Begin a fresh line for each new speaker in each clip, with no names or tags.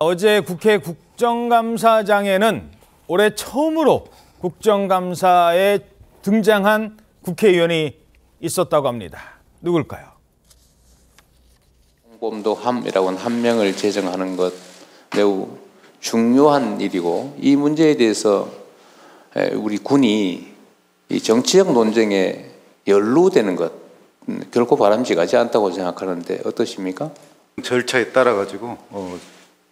어제 국회 국정감사장에는 올해 처음으로 국정감사에 등장한 국회의원이 있었다고 합니다. 누굴까요? 홍범도함이라고한 명을 제정하는 것 매우 중요한 일이고 이 문제에 대해서 우리 군이 이 정치적 논쟁에 연루되는 것 음, 결코
바람직하지 않다고 생각하는데 어떠십니까? 절차에 따라 가지고 어,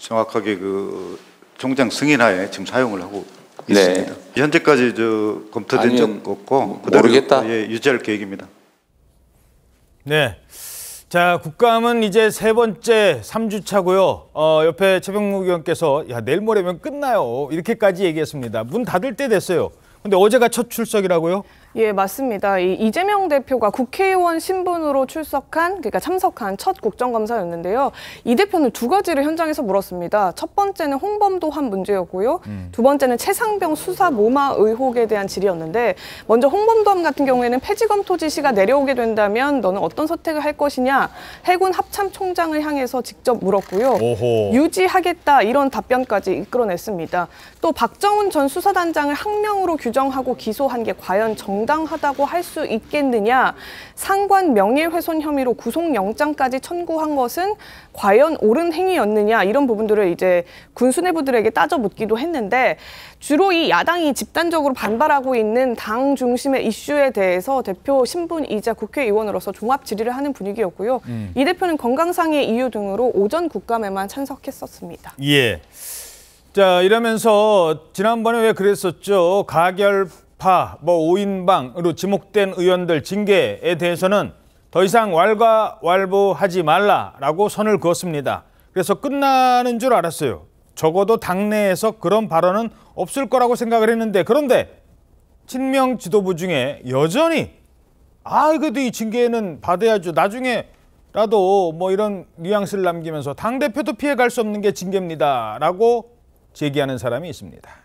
정확하게 그 총장 승인하에 지금 사용을 하고 네. 있습니다. 네. 현재까지 저 검토된 적 없고 음, 그대로 모르겠다. 예, 유지할 계획입니다.
네. 자, 국감은 이제 세 번째 삼주차고요 어, 옆에 최병욱 의원께서 야, 내일 모레면 끝나요. 이렇게까지 얘기했습니다. 문 닫을 때 됐어요. 근데 어제가 첫 출석이라고요?
예, 맞습니다. 이 이재명 대표가 국회의원 신분으로 출석한, 그러니까 참석한 첫 국정감사였는데요. 이 대표는 두 가지를 현장에서 물었습니다. 첫 번째는 홍범도한 문제였고요. 음. 두 번째는 최상병 수사 모마 의혹에 대한 질의였는데, 먼저 홍범도함 같은 경우에는 폐지검토 지시가 내려오게 된다면 너는 어떤 선택을 할 것이냐, 해군 합참총장을 향해서 직접 물었고요. 오호. 유지하겠다 이런 답변까지 이끌어냈습니다. 또 박정훈 전 수사단장을 학명으로 규정하고 기소한 게 과연 정 정당하다고 할 수 있겠느냐 상관 명예훼손 혐의로 구속영장까지 청구한 것은 과연 옳은 행위였느냐 이런 부분들을 이제 군수뇌부들에게 따져 묻기도 했는데 주로 이 야당이 집단적으로 반발하고 있는 당 중심의 이슈에 대해서 대표 신분이자 국회의원으로서 종합 질의를 하는 분위기였고요. 음. 이 대표는 건강상의 이유 등으로 오전 국감에만 참석했었습니다.
예. 자 이러면서 지난번에 왜 그랬었죠? 가결 파, 뭐 5인방으로 지목된 의원들 징계에 대해서는 더 이상 왈가왈부하지 말라라고 선을 그었습니다. 그래서 끝나는 줄 알았어요. 적어도 당내에서 그런 발언은 없을 거라고 생각을 했는데 그런데 친명 지도부 중에 여전히 아 그래도 이 징계는 받아야죠. 나중에라도 뭐 이런 뉘앙스를 남기면서 당대표도 피해갈 수 없는 게 징계입니다라고 제기하는 사람이 있습니다.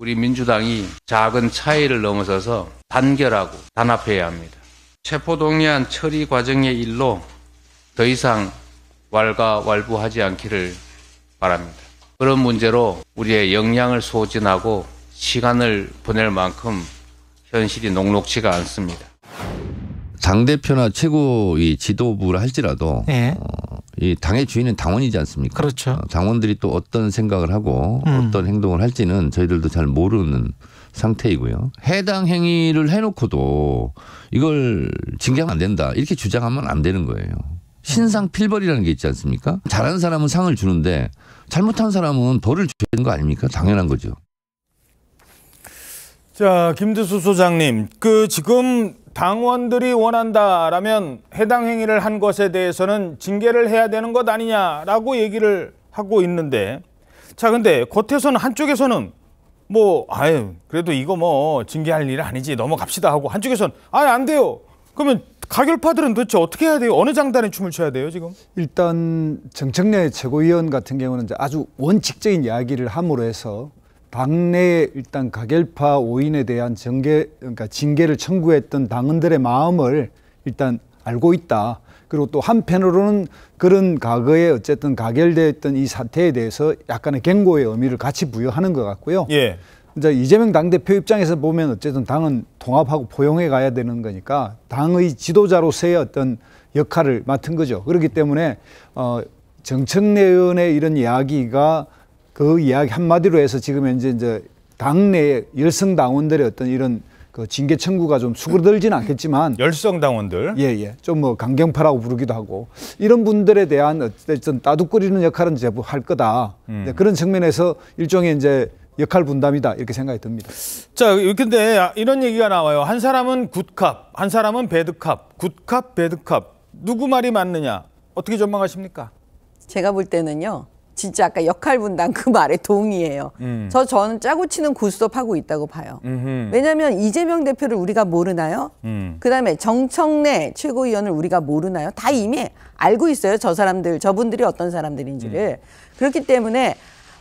우리 민주당이 작은 차이를 넘어서서 단결하고 단합해야 합니다. 체포동의안 처리 과정의 일로 더 이상 왈가왈부하지 않기를 바랍니다. 그런 문제로 우리의 역량을 소진하고 시간을 보낼 만큼 현실이 녹록치가 않습니다.
당 대표나 최고위 지도부를 할지라도 예. 어, 이 당의 주인은 당원이지 않습니까? 그렇죠. 어, 당원들이 또 어떤 생각을 하고 음. 어떤 행동을 할지는 저희들도 잘 모르는 상태이고요. 해당 행위를 해놓고도 이걸 징계하면 안 된다 이렇게 주장하면 안 되는 거예요. 신상 필벌이라는 게 있지 않습니까? 잘하는 사람은 상을 주는데 잘못한 사람은 벌을 주는거 아닙니까? 당연한 거죠.
자, 김대수 소장님, 그 지금 당원들이 원한다라면 해당 행위를 한 것에 대해서는 징계를 해야 되는 것 아니냐라고 얘기를 하고 있는데 자 근데 겉에서는 한쪽에서는 뭐 아유 그래도 이거 뭐 징계할 일 아니지 넘어갑시다 하고 한쪽에서는 아안 돼요 그러면
가결파들은 도대체 어떻게 해야 돼요? 어느 장단에 춤을 춰야 돼요 지금? 일단 정청래 최고위원 같은 경우는 아주 원칙적인 이야기를 함으로 해서 당내 에 일단 가결파 오인에 대한 정계 그러니까 징계를 청구했던 당원들의 마음을 일단 알고 있다. 그리고 또 한편으로는 그런 과거에 어쨌든 가결되었던 이 사태에 대해서 약간의 경고의 의미를 같이 부여하는 것 같고요. 예. 이제 이재명 당대표 입장에서 보면 어쨌든 당은 통합하고 포용해 가야 되는 거니까 당의 지도자로서의 어떤 역할을 맡은 거죠. 그렇기 때문에 어, 정청내 의원의 이런 이야기가 그 이야기 한마디로 해서 지금 현재 이제 당내의 열성 당원들의 어떤 이런 그 징계 청구가 좀 수그러들진 않겠지만 열성 당원들 예예 좀 뭐 강경파라고 부르기도 하고 이런 분들에 대한 어쨌든 따둑거리는 역할은 제부 뭐 할 거다 음. 네, 그런 측면에서 일종의 이제 역할 분담이다 이렇게 생각이 듭니다.
자 근데 이런 얘기가 나와요. 한 사람은 굿캅, 한 사람은 배드캅, 굿캅, 배드캅 누구 말이 맞느냐 어떻게 전망하십니까?
제가 볼 때는요. 진짜 아까 역할 분담 그 말에 동의해요. 음. 저 저는 짜고 치는 고스톱 하고 있다고 봐요. 음흠. 왜냐하면 이재명 대표를 우리가 모르나요? 음. 그다음에 정청래 최고위원을 우리가 모르나요? 다 이미 알고 있어요. 저 사람들 저분들이 어떤 사람들인지를 음. 그렇기 때문에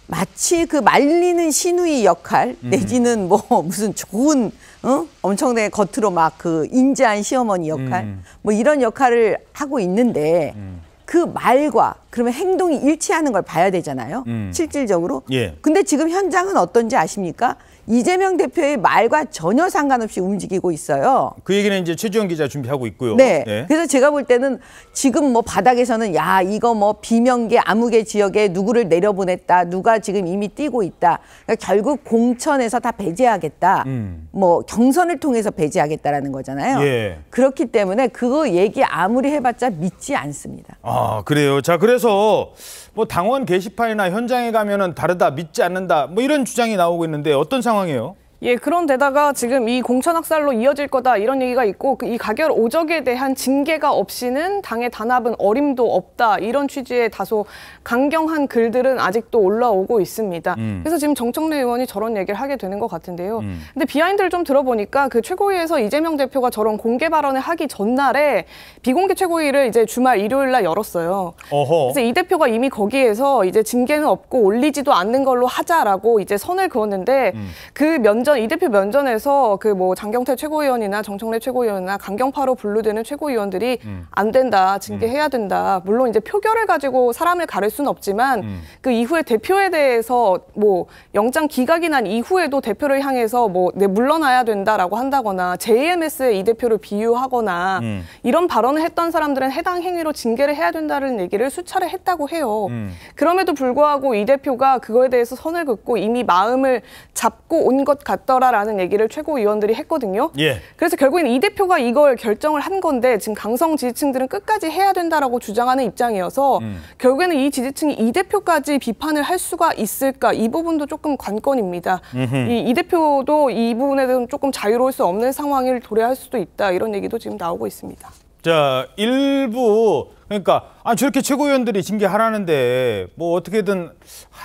마치 그 말리는 신우이 역할 음. 내지는 뭐 무슨 좋은 어? 엄청나게 겉으로 막 그 인자한 시어머니 역할 음. 뭐 이런 역할을 하고 있는데. 음. 그 말과 그러면 행동이 일치하는 걸 봐야 되잖아요. 음. 실질적으로. 예. 근데 지금 현장은 어떤지 아십니까? 이재명 대표의 말과 전혀 상관없이 움직이고 있어요.
그 얘기는 이제 최지원 기자 준비하고 있고요.
네. 네. 그래서 제가 볼 때는 지금 뭐 바닥에서는 야 이거 뭐 비명계 암흑의 지역에 누구를 내려보냈다. 누가 지금 이미 뛰고 있다. 그러니까 결국 공천에서 다 배제하겠다. 음. 뭐 경선을 통해서 배제하겠다라는 거잖아요. 예. 그렇기 때문에 그거 얘기 아무리 해봤자 믿지 않습니다.
아 그래요. 자 그래서 뭐 당원 게시판이나 현장에 가면은 다르다 믿지 않는다 뭐 이런 주장이 나오고 있는데 어떤 상황? 상황이에요.
예, 그런데다가 지금 이 공천학살로 이어질 거다 이런 얘기가 있고 그 이 가결 오적에 대한 징계가 없이는 당의 단합은 어림도 없다 이런 취지의 다소 강경한 글들은 아직도 올라오고 있습니다. 음. 그래서 지금 정청래 의원이 저런 얘기를 하게 되는 것 같은데요. 음. 근데 비하인드를 좀 들어보니까 그 최고위에서 이재명 대표가 저런 공개 발언을 하기 전날에 비공개 최고위를 이제 주말 일요일 날 열었어요. 어허. 그래서 이 대표가 이미 거기에서 이제 징계는 없고 올리지도 않는 걸로 하자라고 이제 선을 그었는데 음. 그 면접 면전 이 대표 면전에서 그 뭐 장경태 최고위원이나 정청래 최고위원이나 강경파로 분류되는 최고위원들이 음. 안 된다 징계해야 음. 된다 물론 이제 표결을 가지고 사람을 가를 수는 없지만 음. 그 이후에 대표에 대해서 뭐 영장 기각이 난 이후에도 대표를 향해서 뭐내 네, 물러나야 된다라고 한다거나 JMS의 이 대표를 비유하거나 음. 이런 발언을 했던 사람들은 해당 행위로 징계를 해야 된다는 얘기를 수차례 했다고 해요. 음. 그럼에도 불구하고 이 대표가 그거에 대해서 선을 긋고 이미 마음을 잡고 온 것 같. 같더라라는 얘기를 최고위원들이 했거든요. 예. 그래서 결국엔 이 대표가 이걸 결정을 한 건데 지금 강성 지지층들은 끝까지 해야 된다라고 주장하는 입장이어서 음. 결국에는 이 지지층이 이 대표까지 비판을 할 수가 있을까 이 부분도 조금 관건입니다. 이, 이, 대표도 이 부분에 대해서는 조금 자유로울 수 없는 상황을 도래할 수도 있다 이런 얘기도 지금 나오고 있습니다.
자, 일부 그러니까 아 저렇게 최고위원들이 징계하라는데 뭐 어떻게든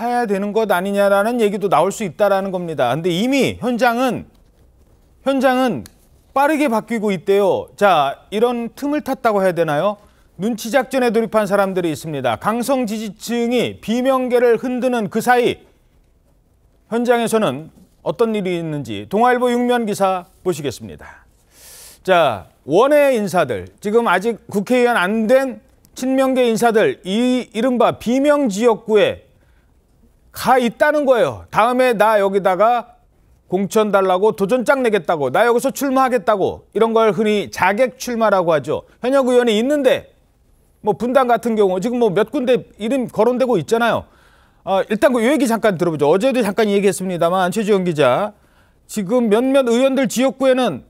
해야 되는 것 아니냐라는 얘기도 나올 수 있다라는 겁니다. 근데 이미 현장은 현장은 빠르게 바뀌고 있대요. 자, 이런 틈을 탔다고 해야 되나요? 눈치 작전에 돌입한 사람들이 있습니다. 강성 지지층이 비명계를 흔드는 그 사이 현장에서는 어떤 일이 있는지 동아일보 육면 기사 보시겠습니다. 자, 원외 인사들, 지금 아직 국회의원 안 된 친명계 인사들, 이 이른바 비명 지역구에 가 있다는 거예요. 다음에 나 여기다가 공천 달라고 도전장 내겠다고, 나 여기서 출마하겠다고 이런 걸 흔히 자객 출마라고 하죠. 현역 의원이 있는데 뭐 분당 같은 경우 지금 뭐 몇 군데 이름 거론되고 있잖아요. 어, 일단 그 얘기 잠깐 들어보죠. 어제도 잠깐 얘기했습니다만 최지영 기자 지금 몇몇 의원들 지역구에는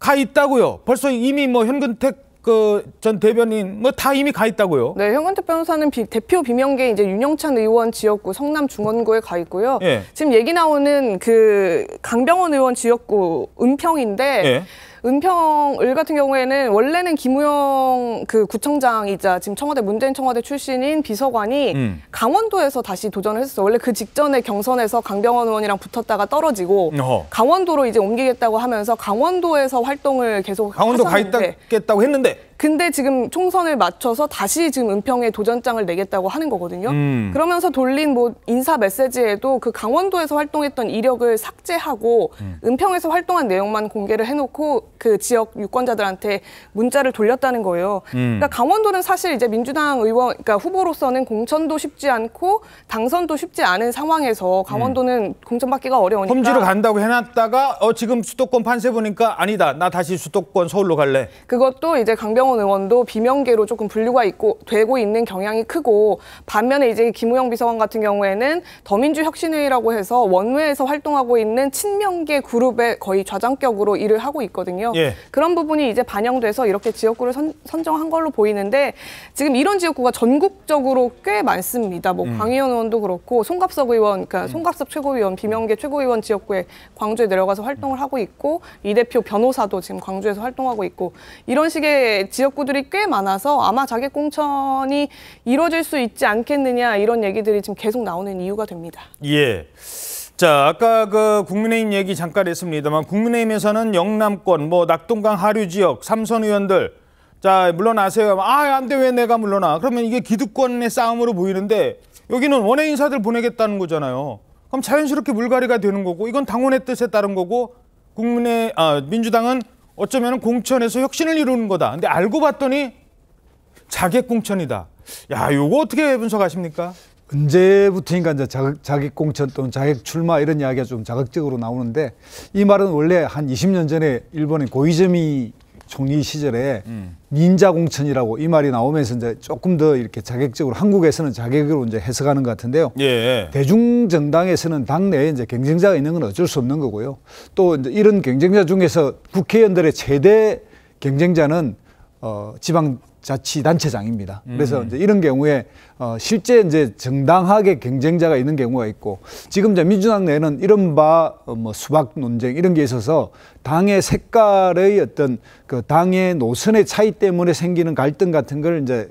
가 있다고요. 벌써 이미 뭐 현근택 그전 대변인 뭐 다 이미 가 있다고요.
네, 현근택 변호사는 비, 대표 비명계 이제 윤영찬 의원 지역구 성남 중원구에 가 있고요. 예. 지금 얘기 나오는 그 강병원 의원 지역구 은평인데 예. 은평을 같은 경우에는 원래는 김우영 그 구청장이자 지금 청와대 문재인 청와대 출신인 비서관이 음. 강원도에서 다시 도전을 했었어요. 원래 그 직전에 경선에서 강병원 의원이랑 붙었다가 떨어지고 어허. 강원도로 이제 옮기겠다고 하면서 강원도에서 활동을 계속 강원도 하가겠다고 했는데 근데 지금 총선을 맞춰서 다시 지금 은평에 도전장을 내겠다고 하는 거거든요. 음. 그러면서 돌린 뭐 인사 메시지에도 그 강원도에서 활동했던 이력을 삭제하고 음. 은평에서 활동한 내용만 공개를 해놓고 그 지역 유권자들한테 문자를 돌렸다는 거예요. 음. 그러니까 강원도는 사실 이제 민주당 의원, 그러니까 후보로서는 공천도 쉽지 않고 당선도 쉽지 않은 상황에서 강원도는 음. 공천받기가 어려우니까. 험지로 간다고
해놨다가 어 지금 수도권 판세 보니까 아니다. 나 다시 수도권 서울로 갈래.
그것도 이제 강병 나경원 의원도 비명계로 조금 분류가 있고 되고 있는 경향이 크고 반면에 이제 김우영 비서관 같은 경우에는 더민주 혁신회의라고 해서 원외에서 활동하고 있는 친명계 그룹의 거의 좌장격으로 일을 하고 있거든요. 예. 그런 부분이 이제 반영돼서 이렇게 지역구를 선, 정한 걸로 보이는데 지금 이런 지역구가 전국적으로 꽤 많습니다. 뭐 음. 광희원 의원도 그렇고 송갑석 의원, 그러니까 음. 송갑석 최고위원, 비명계 최고위원 지역구에 광주에 내려가서 활동을 하고 있고 이 대표 변호사도 지금 광주에서 활동하고 있고 이런 식의 지역구들이 꽤 많아서 아마 자객 공천이 이루어질 수 있지 않겠느냐 이런 얘기들이 지금 계속 나오는 이유가 됩니다.
예. 자, 아까 그 국민의힘 얘기 잠깐 했습니다만 국민의힘에서는 영남권, 뭐 낙동강 하류 지역, 삼선 의원들 자 물러나세요. 아, 안 돼. 왜 내가 물러나? 그러면 이게 기득권의 싸움으로 보이는데 여기는 원외 인사들 보내겠다는 거잖아요. 그럼 자연스럽게 물갈이가 되는 거고 이건 당원의 뜻에 따른 거고 국민의 아 민주당은 어쩌면 공천에서 혁신을 이루는 거다. 근데
알고 봤더니 자객 공천이다. 야, 요거 어떻게 분석하십니까? 언제부터인가 이제 자격 자객 공천 또는 자격 출마 이런 이야기가 좀 자극적으로 나오는데 이 말은 원래 한 20년 전에 일본의 고이즈미 총리 시절에 음. 닌자 공천이라고 이 말이 나오면서 이제 조금 더 이렇게 자격적으로 한국에서는 자격으로 이제 해석하는 것 같은데요. 예. 대중 정당에서는 당내에 이제 경쟁자가 있는 건 어쩔 수 없는 거고요. 또 이제 이런 경쟁자 중에서 국회의원들의 최대 경쟁자는 어, 지방자치단체장입니다. 음. 그래서 이제 이런 경우에 어, 실제 이제 정당하게 경쟁자가 있는 경우가 있고 지금 이제 민주당 내는 에 이른바 어, 뭐 수박 논쟁 이런 게 있어서 당의 색깔의 어떤 그 당의 노선의 차이 때문에 생기는 갈등 같은 걸 이제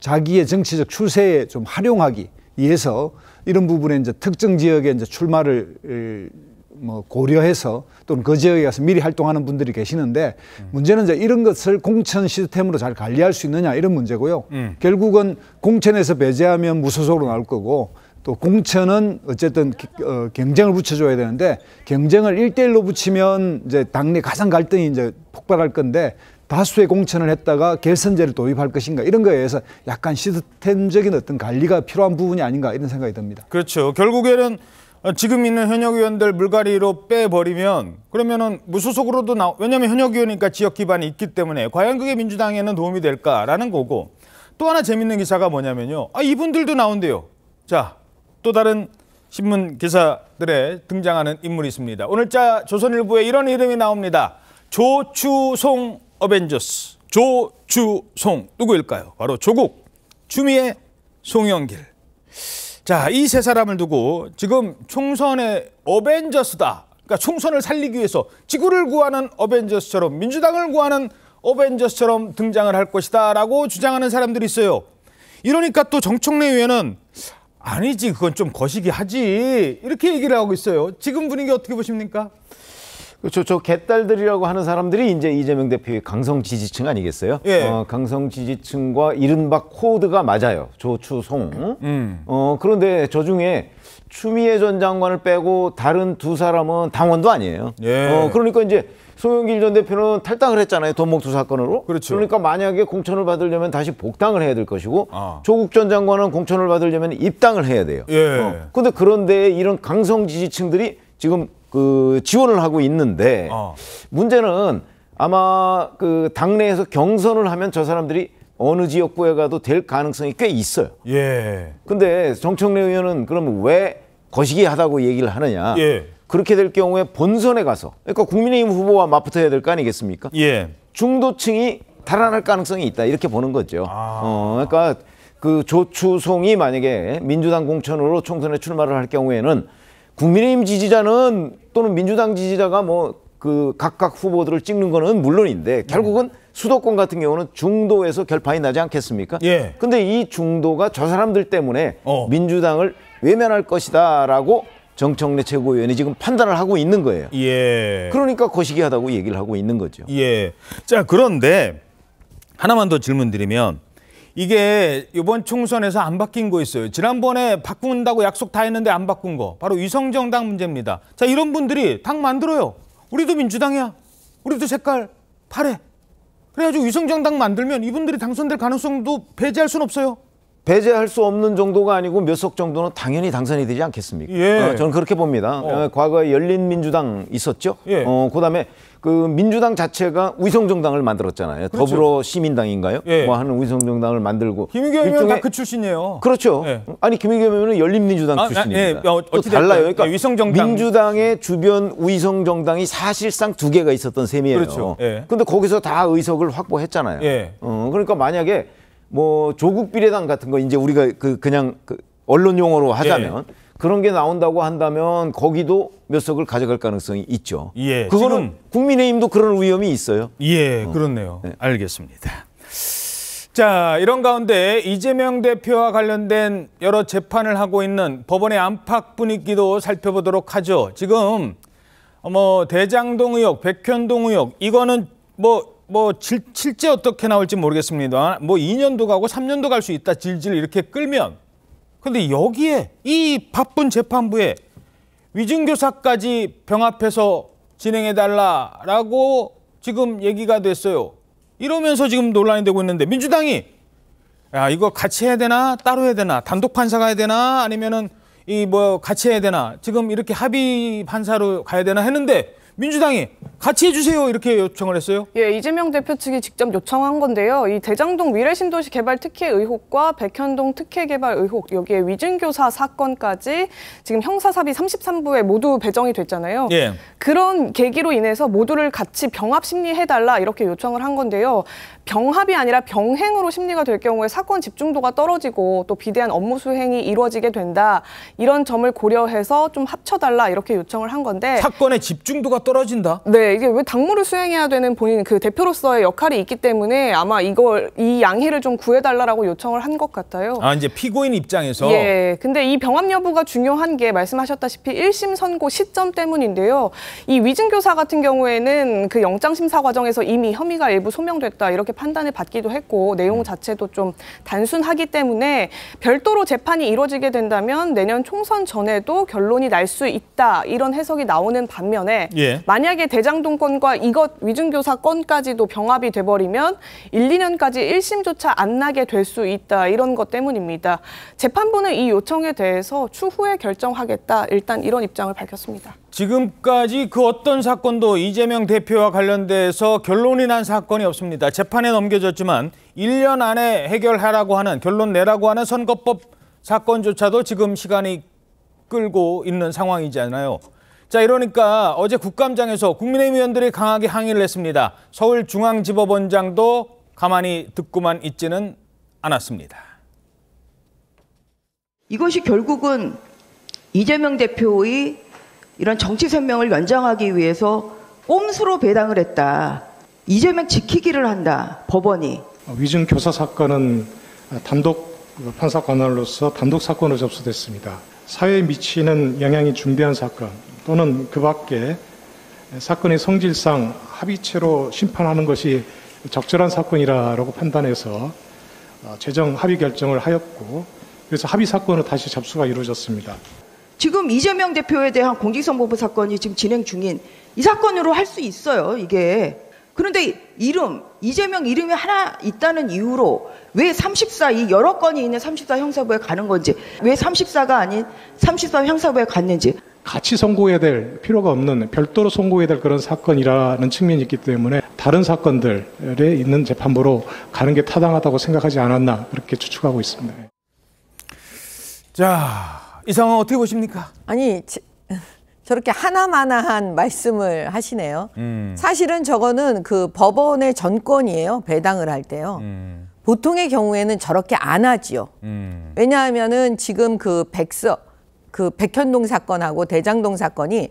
자기의 정치적 추세에 좀 활용하기 위해서 이런 부분에 이제 특정 지역에 이제 출마를 뭐 고려해서 또는 그 지역에 가서 미리 활동하는 분들이 계시는데 음. 문제는 이제 이런 것을 공천 시스템으로 잘 관리할 수 있느냐 이런 문제고요. 음. 결국은 공천에서 배제하면 무소속으로 나올 거고 또 공천은 어쨌든 어, 경쟁을 붙여줘야 되는데 경쟁을 일대일로 붙이면 이제 당내 가장 갈등이 이제 폭발할 건데 다수의 공천을 했다가 결선제를 도입할 것인가 이런 거에 의해서 약간 시스템적인 어떤 관리가 필요한 부분이 아닌가 이런 생각이 듭니다.
그렇죠. 결국에는 아, 지금 있는 현역 의원들 물갈이로 빼버리면 그러면은 무소속으로도 나 왜냐하면 현역 의원이니까 지역 기반이 있기 때문에 과연 그게 민주당에는 도움이 될까라는 거고 또 하나 재밌는 기사가 뭐냐면요. 아 이분들도 나온대요. 자 또 다른 신문 기사들에 등장하는 인물이 있습니다. 오늘자 조선일보에 이런 이름이 나옵니다. 조추송 어벤져스. 조추송 누구일까요? 바로 조국, 추미애, 송영길. 자, 이 세 사람을 두고 지금 총선의 어벤져스다. 그러니까 총선을 살리기 위해서 지구를 구하는 어벤져스처럼 민주당을 구하는 어벤져스처럼 등장을 할 것이다라고 주장하는 사람들이 있어요. 이러니까 또 정청래 의원은
아니지 그건 좀 거시기 하지 이렇게 얘기를 하고 있어요. 지금 분위기 어떻게 보십니까? 저, 저 개딸들이라고 하는 사람들이 이제 이재명 대표의 강성 지지층 아니겠어요? 예. 어, 강성 지지층과 이른바 코드가 맞아요. 조추송. 음. 어, 그런데 저 중에 추미애 전 장관을 빼고 다른 두 사람은 당원도 아니에요. 예. 어, 그러니까 이제 송영길 전 대표는 탈당을 했잖아요. 돈목투 사건으로. 그렇죠. 그러니까 만약에 공천을 받으려면 다시 복당을 해야 될 것이고 아. 조국 전 장관은 공천을 받으려면 입당을 해야 돼요. 예. 어, 근데 그런데 이런 강성 지지층들이 지금 그 지원을 하고 있는데 어. 문제는 아마 그 당내에서 경선을 하면 저 사람들이 어느 지역구에 가도 될 가능성이 꽤 있어요. 예. 근데 정청래 의원은 그러면 왜 거시기 하다고 얘기를 하느냐. 예. 그렇게 될 경우에 본선에 가서 그러니까 국민의힘 후보와 맞붙어야 될 거 아니겠습니까? 예. 중도층이 달아날 가능성이 있다 이렇게 보는 거죠. 아. 어, 그러니까 그 조추송이 만약에 민주당 공천으로 총선에 출마를 할 경우에는 국민의힘 지지자는 또는 민주당 지지자가 뭐 그 각각 후보들을 찍는 거는 물론인데 결국은 네. 수도권 같은 경우는 중도에서 결판이 나지 않겠습니까? 예. 근데 이 중도가 저 사람들 때문에 어. 민주당을 외면할 것이다라고 정청래 최고위원이 지금 판단을 하고 있는 거예요.
예.
그러니까 거시기하다고 얘기를 하고 있는 거죠. 예. 자, 그런데
하나만 더 질문 드리면 이게 이번 총선에서 안 바뀐 거 있어요. 지난번에 바꾼다고 약속 다 했는데 안 바꾼 거. 바로 위성정당 문제입니다. 자, 이런 분들이 당 만들어요. 우리도 민주당이야. 우리도 색깔 파래. 그래가지고 위성정당
만들면 이분들이 당선될 가능성도 배제할 순 없어요. 배제할 수 없는 정도가 아니고 몇 석 정도는 당연히 당선이 되지 않겠습니까? 예. 어, 저는 그렇게 봅니다. 어. 어 과거에 열린민주당 있었죠. 예. 어, 그다음에 그 민주당 자체가 위성정당을 만들었잖아요. 그렇죠. 더불어 시민당인가요? 예. 뭐 하는 위성정당을 만들고 김의겸 의원 다그
출신이에요.
그렇죠. 예. 아니 김의겸 의원은 열린민주당 아, 아, 출신입니다. 예. 어, 또 달라요. 그러니까 예, 위성정당. 민주당의 주변 위성정당이 사실상 두 개가 있었던 셈이에요. 그렇죠. 그런데 예. 거기서 다 의석을 확보했잖아요. 예. 어, 그러니까 만약에 뭐 조국 비례당 같은 거 이제 우리가 그 그냥 그 언론 용어로 예. 하자면 예. 그런 게 나온다고 한다면 거기도 몇 석을 가져갈 가능성이 있죠. 예. 그거는 국민의힘도 그런 위험이 있어요. 예, 어. 그렇네요. 네. 알겠습니다.
자, 이런 가운데 이재명 대표와 관련된 여러 재판을 하고 있는 법원의 안팎 분위기도 살펴보도록 하죠. 지금 어, 뭐 대장동 의혹, 백현동 의혹 이거는 뭐뭐 질, 실제 어떻게 나올지 모르겠습니다. 뭐 2년도 가고 3년도 갈 수 있다 질질 이렇게 끌면 근데 여기에 이 바쁜 재판부에 위증교사까지 병합해서 진행해달라라고 지금 얘기가 됐어요. 이러면서 지금 논란이 되고 있는데 민주당이 야 이거 같이 해야 되나 따로 해야 되나 단독 판사가 야 되나 아니면은 이 뭐 같이 해야 되나 지금 이렇게 합의 판사로 가야 되나 했는데 민주당이 같이 해주세요 이렇게 요청을 했어요?
예, 이재명 대표 측이 직접 요청한 건데요. 이 대장동 미래신도시 개발 특혜 의혹과 백현동 특혜 개발 의혹 여기에 위증교사 사건까지 지금 형사사비 33부에 모두 배정이 됐잖아요. 예. 그런 계기로 인해서 모두를 같이 병합 심리해달라 이렇게 요청을 한 건데요. 병합이 아니라 병행으로 심리가 될 경우에 사건 집중도가 떨어지고 또 비대한 업무 수행이 이루어지게 된다. 이런 점을 고려해서 좀 합쳐달라 이렇게 요청을 한 건데 사건의 집중도가 떨어진다. 네, 이게 왜 당무를 수행해야 되는 본인 그 대표로서의 역할이 있기 때문에 아마 이걸 이 양해를 좀 구해달라고 요청을 한 것 같아요.
아, 이제 피고인 입장에서. 예,
근데 이 병합 여부가 중요한 게 말씀하셨다시피 1심 선고 시점 때문인데요. 이 위증교사 같은 경우에는 그 영장 심사 과정에서 이미 혐의가 일부 소명됐다 이렇게 판단을 받기도 했고 내용 자체도 좀 단순하기 때문에 별도로 재판이 이루어지게 된다면 내년 총선 전에도 결론이 날 수 있다 이런 해석이 나오는 반면에 예. 예. 만약에 대장동권과 이것 위증교사건까지도 병합이 돼버리면 1, 2년까지 1심조차 안 나게 될 수 있다 이런 것 때문입니다. 재판부는 이 요청에 대해서 추후에 결정하겠다 일단 이런 입장을 밝혔습니다.
지금까지 그 어떤 사건도 이재명 대표와 관련돼서 결론이 난 사건이 없습니다. 재판에 넘겨졌지만 1년 안에 해결하라고 하는 결론 내라고 하는 선거법 사건조차도 지금 시간이 끌고 있는 상황이잖아요. 자 이러니까 어제 국감장에서 국민의힘 의원들이 강하게 항의를 했습니다. 서울중앙지법원장도 가만히 듣고만 있지는 않았습니다.
이것이 결국은 이재명 대표의 이런 정치 생명을 연장하기 위해서 꼼수로 배당을 했다. 이재명 지키기를 한다. 법원이.
어, 위증 교사 사건은 어, 단독 판사 관할로서 단독 사건으로 접수됐습니다. 사회에 미치는 영향이 중대한 사건, 또는 그 밖에 사건의 성질상 합의체로 심판하는 것이 적절한 사건이라고 판단해서 어, 재정 합의 결정을 하였고 그래서 합의 사건으로 다시
접수가 이루어졌습니다. 지금 이재명 대표에 대한 공직선거법 사건이 지금 진행 중인 이 사건으로 할 수 있어요. 이게 그런데 이름 이재명 이름이 하나 있다는 이유로 왜34이 여러 건이 있는 34 형사부에 가는 건지 왜 34가 아닌 34 형사부에 갔는지 같이 선고해야 될 필요가 없는 별도로
선고해야 될 그런 사건이라는 측면이 있기 때문에 다른 사건들에 있는 재판부로
가는 게 타당하다고 생각하지 않았나 그렇게 추측하고 있습니다. 자,
이 상황 어떻게 보십니까? 아니, 지, 저렇게 하나마나한 말씀을 하시네요. 음. 사실은 저거는 그 법원의 전권이에요. 배당을 할 때요. 음. 보통의 경우에는 저렇게 안 하지요. 음. 왜냐하면은 지금 그 백석 그 백현동 사건하고 대장동 사건이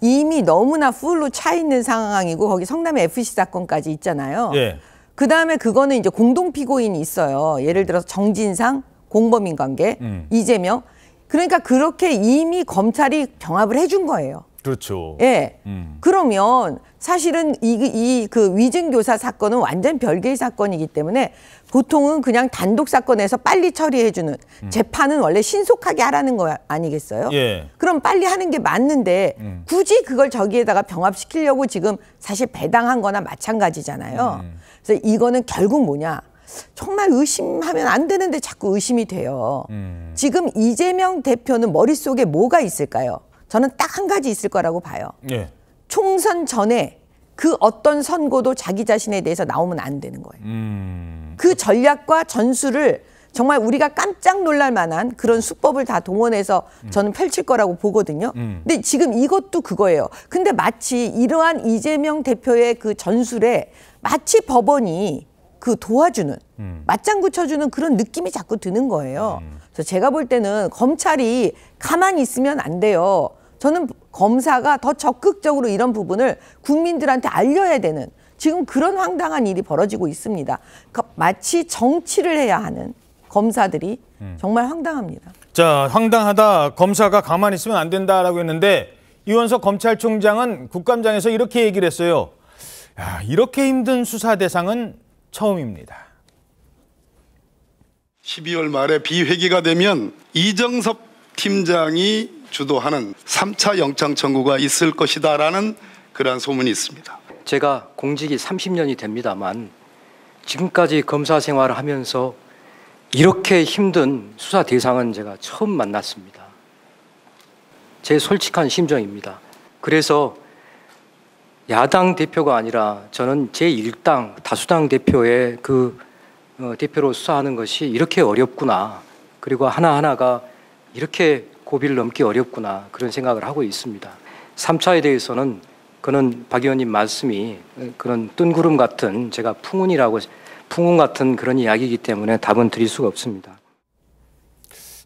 이미 너무나 풀로 차 있는 상황이고 거기 성남의 FC 사건까지 있잖아요. 예. 그 다음에 그거는 이제 공동 피고인이 있어요. 예를 들어서 정진상, 공범인 관계, 음. 이재명. 그러니까 그렇게 이미 검찰이 경합을 해준 거예요. 그렇죠. 예. 음. 그러면 사실은 이그 위증교사 사건은 완전 별개의 사건이기 때문에 보통은 그냥 단독 사건에서 빨리 처리해주는 음. 재판은 원래 신속하게 하라는 거 아니겠어요? 예. 그럼 빨리 하는 게 맞는데 음. 굳이 그걸 저기에다가 병합시키려고 지금 사실 배당한 거나 마찬가지잖아요. 음. 그래서 이거는 결국 뭐냐. 정말 의심하면 안 되는데 자꾸 의심이 돼요. 음. 지금 이재명 대표는 머릿속에 뭐가 있을까요? 저는 딱 한 가지 있을 거라고 봐요. 예. 총선 전에 그 어떤 선거도 자기 자신에 대해서 나오면 안 되는 거예요.
음...
그 전략과 전술을 정말 우리가 깜짝 놀랄 만한 그런 수법을 다 동원해서 음. 저는 펼칠 거라고 보거든요. 음. 근데 지금 이것도 그거예요. 근데 마치 이러한 이재명 대표의 그 전술에 마치 법원이 그 도와주는 음. 맞장구 쳐주는 그런 느낌이 자꾸 드는 거예요. 음. 그래서 제가 볼 때는 검찰이 가만히 있으면 안 돼요. 저는 검사가 더 적극적으로 이런 부분을 국민들한테 알려야 되는 지금 그런 황당한 일이 벌어지고 있습니다. 마치 정치를 해야 하는 검사들이 음. 정말 황당합니다.
자, 황당하다. 검사가 가만히 있으면 안 된다라고 했는데 이원석 검찰총장은 국감장에서 이렇게 얘기를 했어요. 야, 이렇게 힘든 수사 대상은 처음입니다.
12월 말에 비회기가 되면 이정섭 팀장이 주도하는 3차 영장 청구가 있을 것이다라는
그러한 소문이 있습니다. 제가 공직이 30년이 됩니다만 지금까지 검사 생활을 하면서 이렇게 힘든 수사 대상은 제가 처음 만났습니다. 제 솔직한 심정입니다. 그래서 야당 대표가 아니라 저는 제1당 다수당 대표의 그 어, 대표로 수사하는 것이 이렇게 어렵구나. 그리고 하나하나가 이렇게 고비를 넘기 어렵구나 그런 생각을 하고 있습니다. 3차에 대해서는 그는 박 의원님 말씀이 그런 뜬구름 같은 제가 풍운이라고 풍운 같은 그런 이야기이기 때문에 답은 드릴 수가 없습니다.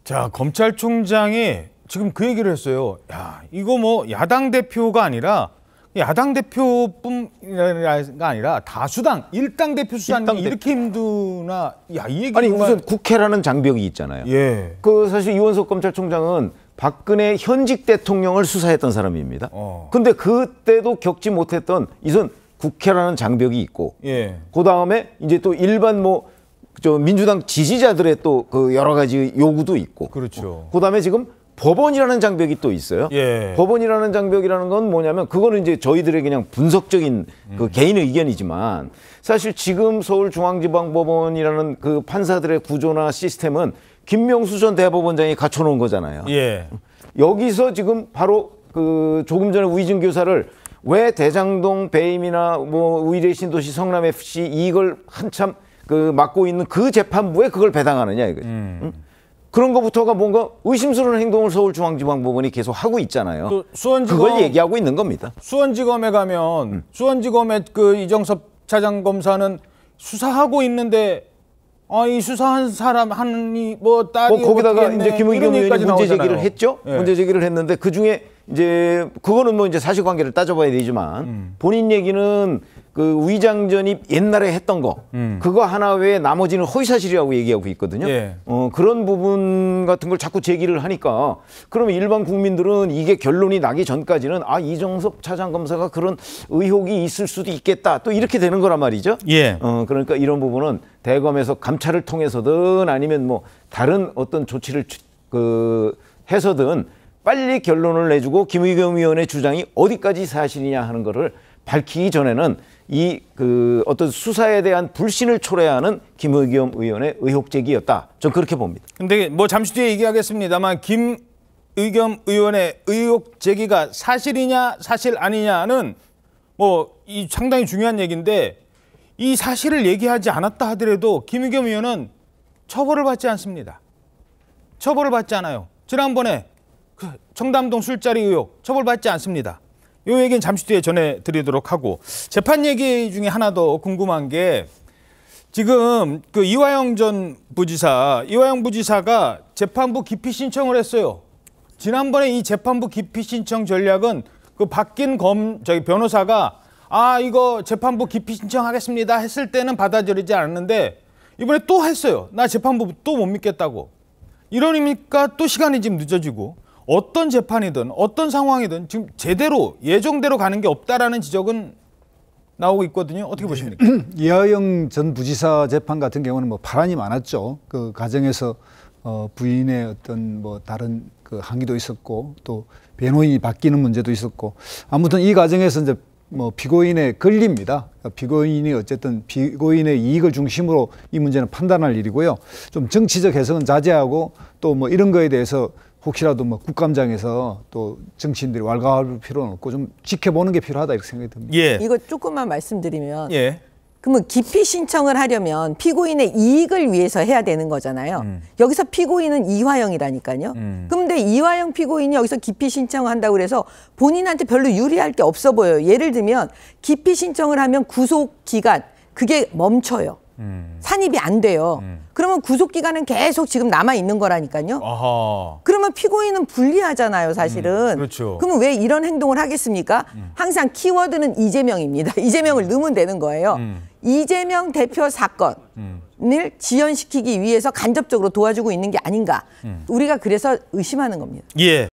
자 검찰총장이 지금 그 얘기를 했어요. 야 이거 뭐 야당 대표가 아니라 야당 대표뿐가 아니라 다수당 일당 대표 수사는 일당 이렇게 힘드나
야이 얘기 아니 무슨 국회라는 장벽이 있잖아요. 예. 그 사실 이원석 검찰총장은 박근혜 현직 대통령을 수사했던 사람입니다. 어. 근데 그때도 겪지 못했던 이선 국회라는 장벽이 있고 예. 그다음에 이제 또 일반 뭐저 민주당 지지자들의 또 그 여러 가지 요구도 있고 그렇죠. 그다음에 지금 법원이라는 장벽이 또 있어요. 예. 법원이라는 장벽이라는 건 뭐냐면 그거는 이제 저희들의 그냥 분석적인 그 음. 개인의 의견이지만 사실 지금 서울중앙지방법원이라는 그 판사들의 구조나 시스템은 김명수 전 대법원장이 갖춰놓은 거잖아요. 예. 여기서 지금 바로 그 조금 전에 우이준 교사를 왜 대장동 배임이나 뭐우이뢰 신도시 성남 FC 이걸 한참 그 맡고 있는 그 재판부에 그걸 배당하느냐 이거죠. 음. 응? 그런 것부터가 뭔가 의심스러운 행동을 서울중앙지방법원이 계속 하고 있잖아요. 그 수원지검, 그걸 얘기하고 있는 겁니다.
수원지검에 가면 음. 수원지검의 그 이정섭 차장 검사는 수사하고 있는데 아 이 수사한 사람 한이뭐 딸이 뭐 거기다가 이제 김은경 의원이 문제 제기를 했죠.
예. 문제 제기를 했는데 그 중에 이제 그거는 뭐 이제 사실관계를 따져봐야 되지만 음. 본인 얘기는 그 위장 전입 옛날에 했던 거 음. 그거 하나 외에 나머지는 허위사실이라고 얘기하고 있거든요. 예. 어, 그런 부분 같은 걸 자꾸 제기를 하니까 그러면 일반 국민들은 이게 결론이 나기 전까지는 아 이정석 차장검사가 그런 의혹이 있을 수도 있겠다 또 이렇게 되는 거란 말이죠. 예. 어, 그러니까 이런 부분은 대검에서 감찰을 통해서든 아니면 뭐 다른 어떤 조치를 그 해서든 빨리 결론을 내주고 김의겸 위원의 주장이 어디까지 사실이냐 하는 거를 밝히기 전에는 이그 어떤 수사에 대한 불신을 초래하는 김의겸 의원의 의혹 제기였다. 저 그렇게 봅니다.
근데 뭐 잠시 뒤에 얘기하겠습니다만 김의겸 의원의 의혹 제기가 사실이냐 사실 아니냐는 뭐 이 상당히 중요한 얘기인데 이 사실을 얘기하지 않았다 하더라도 김의겸 의원은 처벌을 받지 않습니다. 처벌을 받지 않아요. 지난번에 그 청담동 술자리 의혹 처벌받지 않습니다. 요 얘기는 잠시 뒤에 전해드리도록 하고 재판 얘기 중에 하나 더 궁금한 게 지금 그 이화영 전 부지사 이화영 부지사가 재판부 기피 신청을 했어요. 지난번에 이 재판부 기피 신청 전략은 그 바뀐 검 저기 변호사가 아 이거 재판부 기피 신청하겠습니다 했을 때는 받아들이지 않았는데 이번에 또 했어요. 나 재판부 또 못 믿겠다고. 이러니까 또 시간이 지금 늦어지고 어떤 재판이든 어떤 상황이든 지금 제대로 예정대로 가는 게 없다라는 지적은 나오고 있거든요. 어떻게 네. 보십니까?
이하영 전 부지사 재판 같은 경우는 뭐 파란이 많았죠. 그 가정에서 어, 부인의 어떤 뭐 다른 그 항의도 있었고 또 변호인이 바뀌는 문제도 있었고 아무튼 이 과정에서 이제 뭐 피고인의 권리입니다. 그러니까 피고인이 어쨌든 피고인의 이익을 중심으로 이 문제는 판단할 일이고요. 좀 정치적 해석은 자제하고 또 뭐 이런 거에 대해서 혹시라도 뭐 국감장에서 또 정치인들이 왈가왈부 필요는 없고 좀 지켜보는 게 필요하다
이렇게 생각이 듭니다. 예. 이거 조금만 말씀드리면 예. 그러면 기피 신청을 하려면 피고인의 이익을 위해서 해야 되는 거잖아요. 음. 여기서 피고인은 이화영이라니까요. 음. 런데 이화영 피고인이 여기서 기피 신청을 한다고 그래서 본인한테 별로 유리할 게 없어 보여요. 예를 들면 기피 신청을 하면 구속 기간 그게 멈춰요. 음. 산입이 안 돼요. 음. 그러면 구속 기간은 계속 지금 남아 있는 거라니까요.
아하.
그러면 피고인은 불리하잖아요, 사실은. 음. 그렇죠. 그러면 왜 이런 행동을 하겠습니까? 음. 항상 키워드는 이재명입니다. 이재명을 넣으면 되는 거예요. 음. 이재명 대표 사건을 음. 지연시키기 위해서 간접적으로 도와주고 있는 게 아닌가. 우리가 그래서 의심하는 겁니다.
예.